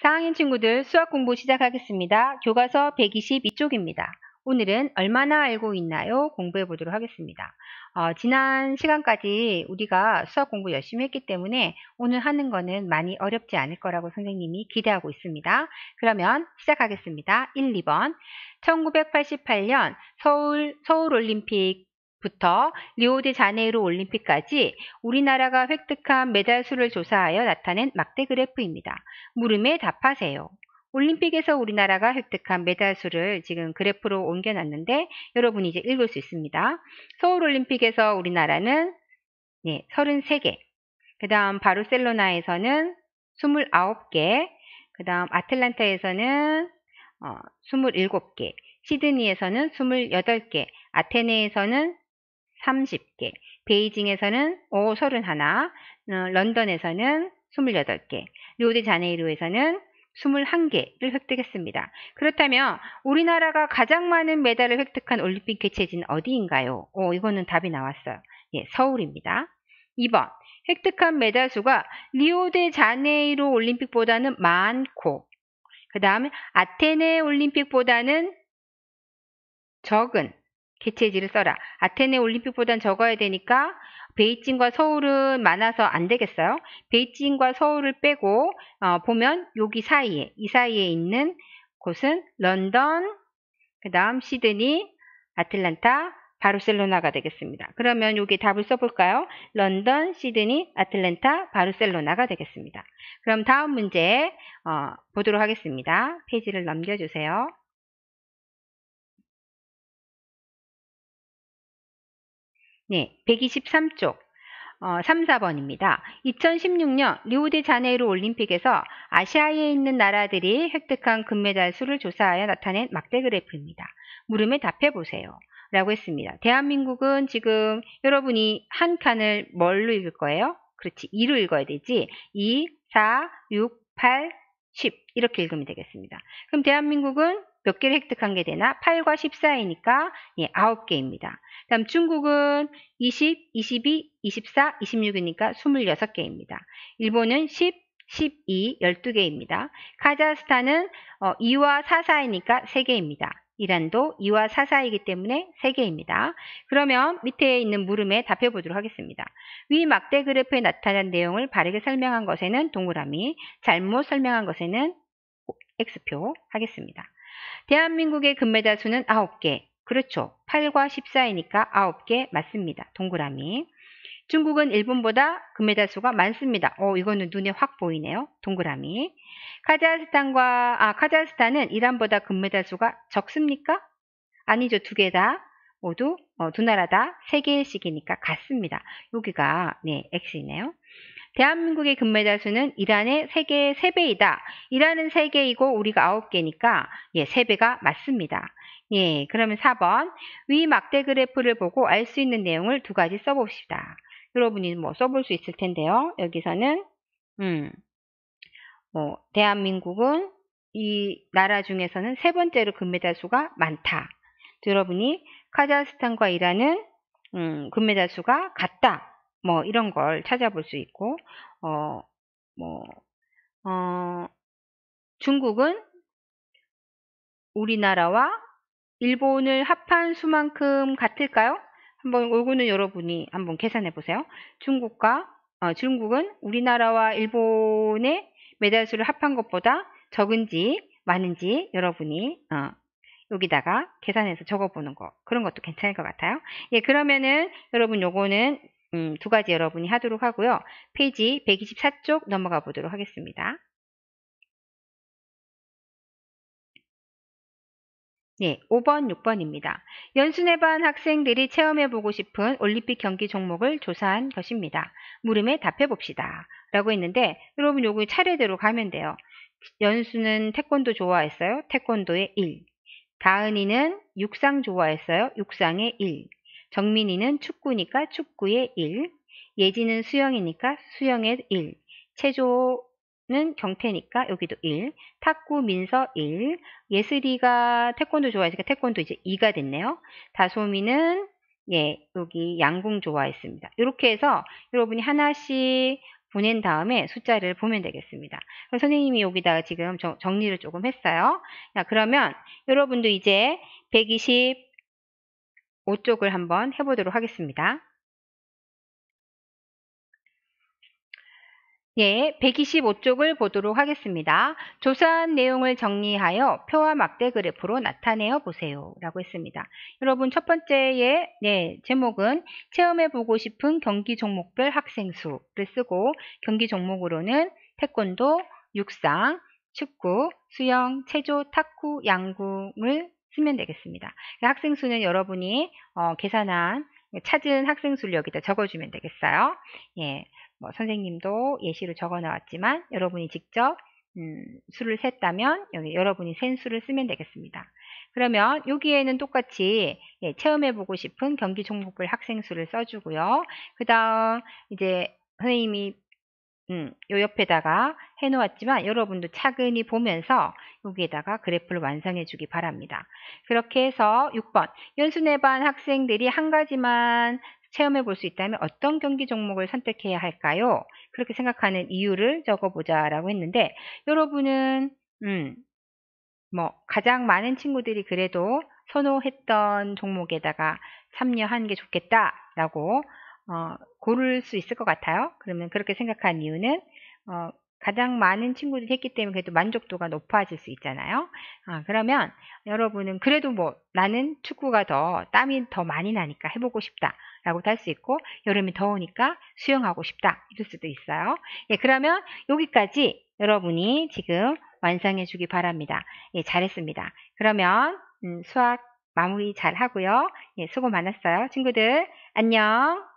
상학년 친구들 수학 공부 시작하겠습니다. 교과서 122쪽입니다. 오늘은 얼마나 알고 있나요? 공부해 보도록 하겠습니다. 어, 지난 시간까지 우리가 수학 공부 열심히 했기 때문에 오늘 하는 거는 많이 어렵지 않을 거라고 선생님이 기대하고 있습니다. 그러면 시작하겠습니다. 1, 2번 1988년 서울, 서울올림픽 부터 리오데자네이루 올림픽까지 우리나라가 획득한 메달 수를 조사하여 나타낸 막대 그래프입니다. 물음에 답하세요. 올림픽에서 우리나라가 획득한 메달 수를 지금 그래프로 옮겨놨는데 여러분이 이제 읽을 수 있습니다. 서울올림픽에서 우리나라는 네, 33개, 그 다음 바르셀로나에서는 29개, 그 다음 아틀란타에서는 어, 27개, 시드니에서는 28개, 아테네에서는 30개, 베이징에서는 오, 31, 어, 런던에서는 28개, 리오데자네이루에서는 21개를 획득했습니다. 그렇다면 우리나라가 가장 많은 메달을 획득한 올림픽 개최지는 어디인가요? 오, 이거는 답이 나왔어요. 예, 서울입니다. 2번, 획득한 메달 수가 리오데자네이루 올림픽보다는 많고 그 다음에 아테네 올림픽보다는 적은 개체지를 써라. 아테네 올림픽보단 적어야 되니까 베이징과 서울은 많아서 안 되겠어요. 베이징과 서울을 빼고 어, 보면 여기 사이에 이 사이에 있는 곳은 런던, 그 다음 시드니, 아틀란타, 바르셀로나가 되겠습니다. 그러면 여기 답을 써볼까요? 런던, 시드니, 아틀란타, 바르셀로나가 되겠습니다. 그럼 다음 문제 어, 보도록 하겠습니다. 페이지를 넘겨주세요. 네, 123쪽. 어, 3, 4번입니다. 2016년 리우데자네이루 올림픽에서 아시아에 있는 나라들이 획득한 금메달 수를 조사하여 나타낸 막대 그래프입니다. 물음에 답해 보세요. 라고 했습니다. 대한민국은 지금 여러분이 한 칸을 뭘로 읽을 거예요? 그렇지. 2로 읽어야 되지. 2, 4, 6, 8, 10 이렇게 읽으면 되겠습니다. 그럼 대한민국은 몇 개를 획득한 게 되나? 8과 14이니까 예, 9개입니다. 다음 중국은 20, 22, 24, 26이니까 26개입니다. 일본은 10, 12, 12개입니다. 카자흐스탄은 어, 2와 4, 4이니까 3개입니다. 이란도 2와 4, 4이기 때문에 3개입니다. 그러면 밑에 있는 물음에 답해보도록 하겠습니다. 위 막대 그래프에 나타난 내용을 바르게 설명한 것에는 동그라미, 잘못 설명한 것에는 X표 하겠습니다. 대한민국의 금메달 수는 9개. 그렇죠. 8과 14이니까 9개 맞습니다. 동그라미. 중국은 일본보다 금메달 수가 많습니다. 어, 이거는 눈에 확 보이네요. 동그라미. 카자흐스탄과 아, 카자흐스탄은 이란보다 금메달 수가 적습니까? 아니죠. 두 개다. 모두 어, 두 나라 다 세 개씩이니까 의 같습니다. 여기가 네, X이네요. 대한민국의 금메달 수는 이란의 세계의 3배이다. 이란은 3개이고 우리가 9개니까 예, 3배가 맞습니다. 예, 그러면 4번 위 막대 그래프를 보고 알 수 있는 내용을 두 가지 써봅시다. 여러분이 뭐 써볼 수 있을 텐데요. 여기서는 음, 뭐 대한민국은 이 나라 중에서는 세 번째로 금메달 수가 많다. 여러분이 카자흐스탄과 이란은 음, 금메달 수가 같다. 뭐 이런 걸 찾아볼 수 있고 어, 뭐, 어, 중국은 우리나라와 일본을 합한 수만큼 같을까요? 한번 요거는 여러분이 한번 계산해 보세요. 중국과 어, 중국은 우리나라와 일본의 매달 수를 합한 것보다 적은지 많은지 여러분이 어, 여기다가 계산해서 적어보는 거 그런 것도 괜찮을 것 같아요. 예, 그러면은 여러분 요거는 음, 두 가지 여러분이 하도록 하고요. 페이지 124쪽 넘어가 보도록 하겠습니다. 예, 네, 5번, 6번입니다. 연수네반 학생들이 체험해보고 싶은 올림픽 경기 종목을 조사한 것입니다. 물음에 답해봅시다. 라고 했는데 여러분 요거 차례대로 가면 돼요. 연수는 태권도 좋아했어요. 태권도의 1. 다은이는 육상 좋아했어요. 육상의 1. 정민이는 축구니까 축구의 1, 예지는 수영이니까 수영의 1, 체조는 경태니까 여기도 1, 탁구 민서 1, 예슬이가 태권도 좋아했으니까 태권도 이제 2가 됐네요. 다솜이는 예, 여기 양궁 좋아했습니다. 이렇게 해서 여러분이 하나씩 보낸 다음에 숫자를 보면 되겠습니다. 그럼 선생님이 여기다가 지금 정리를 조금 했어요. 자, 그러면 여러분도 이제 120, 5쪽을 한번 해보도록 하겠습니다. 예, 125쪽을 보도록 하겠습니다. 조사한 내용을 정리하여 표와 막대 그래프로 나타내어 보세요. 라고 했습니다. 여러분 첫 번째의 네, 제목은 체험해보고 싶은 경기 종목별 학생 수를 쓰고 경기 종목으로는 태권도, 육상, 축구, 수영, 체조, 탁구, 양궁을 쓰면 되겠습니다. 그 학생 수는 여러분이 어, 계산한 찾은 학생 수를 여기다 적어주면 되겠어요. 예, 뭐 선생님도 예시로 적어나왔지만 여러분이 직접 음, 수를 셌다면 여기 여러분이 센 수를 쓰면 되겠습니다. 그러면 여기에는 똑같이 예, 체험해보고 싶은 경기 종목별 학생 수를 써주고요. 그 다음 이제 선생님이 음, 요 옆에다가 해놓았지만 여러분도 차근히 보면서 여기에다가 그래프를 완성해 주기 바랍니다. 그렇게 해서 6번 연수내반 학생들이 한 가지만 체험해 볼 수 있다면 어떤 경기 종목을 선택해야 할까요? 그렇게 생각하는 이유를 적어보자 라고 했는데 여러분은 음, 뭐 가장 많은 친구들이 그래도 선호했던 종목에다가 참여하는게 좋겠다라고 어, 고를 수 있을 것 같아요. 그러면 그렇게 생각한 이유는 어, 가장 많은 친구들이 했기 때문에 그래도 만족도가 높아질 수 있잖아요. 아, 그러면 여러분은 그래도 뭐 나는 축구가 더 땀이 더 많이 나니까 해보고 싶다라고할수 있고 여름이 더우니까 수영하고 싶다 이럴 수도 있어요. 예, 그러면 여기까지 여러분이 지금 완성해 주기 바랍니다. 예, 잘했습니다. 그러면 음, 수학 마무리 잘 하고요. 예, 수고 많았어요. 친구들 안녕.